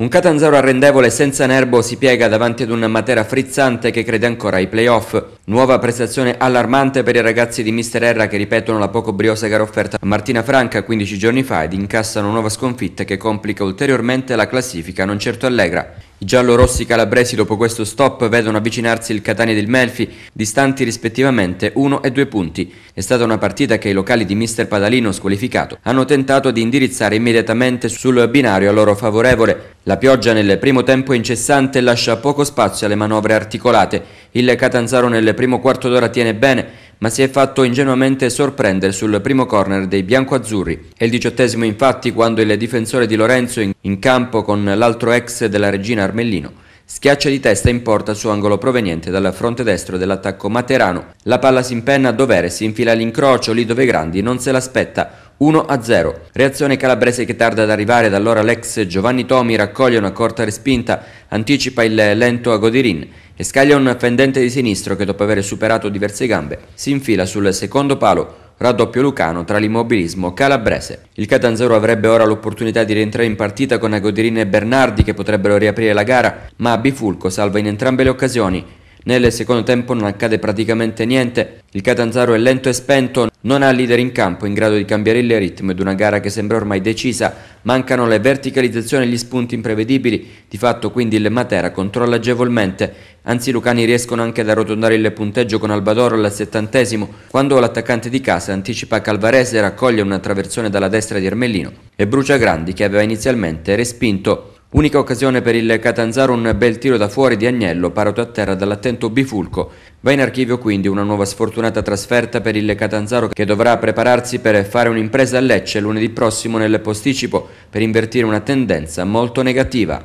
Un Catanzaro arrendevole senza nervo si piega davanti ad un Matera frizzante che crede ancora ai playoff. Nuova prestazione allarmante per i ragazzi di Mister Erra che ripetono la poco briosa gara offerta a Martina Franca 15 giorni fa ed incassano nuova sconfitta che complica ulteriormente la classifica non certo allegra. I giallorossi calabresi dopo questo stop vedono avvicinarsi il Catania ed il Melfi, distanti rispettivamente 1 e 2 punti. È stata una partita che i locali di Mister Padalino squalificato hanno tentato di indirizzare immediatamente sul binario a loro favorevole, la pioggia nel primo tempo è incessante e lascia poco spazio alle manovre articolate. Il Catanzaro nel primo quarto d'ora tiene bene, ma si è fatto ingenuamente sorprendere sul primo corner dei biancoazzurri. È il diciottesimo infatti quando il difensore di Lorenzo in campo con l'altro ex della regina Armellino Schiaccia di testa in porta su angolo proveniente dal fronte destro dell'attacco materano. La palla si impenna a dovere, si infila all'incrocio lì dove Grandi non se l'aspetta. 1-0. Reazione calabrese che tarda ad arrivare, da allora l'ex Giovanni Tomi raccoglie una corta respinta, anticipa il lento a Godirin e scaglia un fendente di sinistro che dopo aver superato diverse gambe si infila sul secondo palo raddoppio lucano tra l'immobilismo calabrese. Il Catanzaro avrebbe ora l'opportunità di rientrare in partita con Agodirina e Bernardi che potrebbero riaprire la gara, ma Bifulco salva in entrambe le occasioni nel secondo tempo non accade praticamente niente, il Catanzaro è lento e spento, non ha leader in campo in grado di cambiare il ritmo ed una gara che sembra ormai decisa, mancano le verticalizzazioni e gli spunti imprevedibili, di fatto quindi il Matera controlla agevolmente, anzi i Lucani riescono anche ad arrotondare il punteggio con Albadoro al settantesimo, quando l'attaccante di casa anticipa Calvarese e raccoglie una traversione dalla destra di Ermellino e brucia Grandi che aveva inizialmente respinto Unica occasione per il Catanzaro un bel tiro da fuori di Agnello parato a terra dall'attento Bifulco. Va in archivio quindi una nuova sfortunata trasferta per il Catanzaro che dovrà prepararsi per fare un'impresa a Lecce lunedì prossimo nel posticipo per invertire una tendenza molto negativa.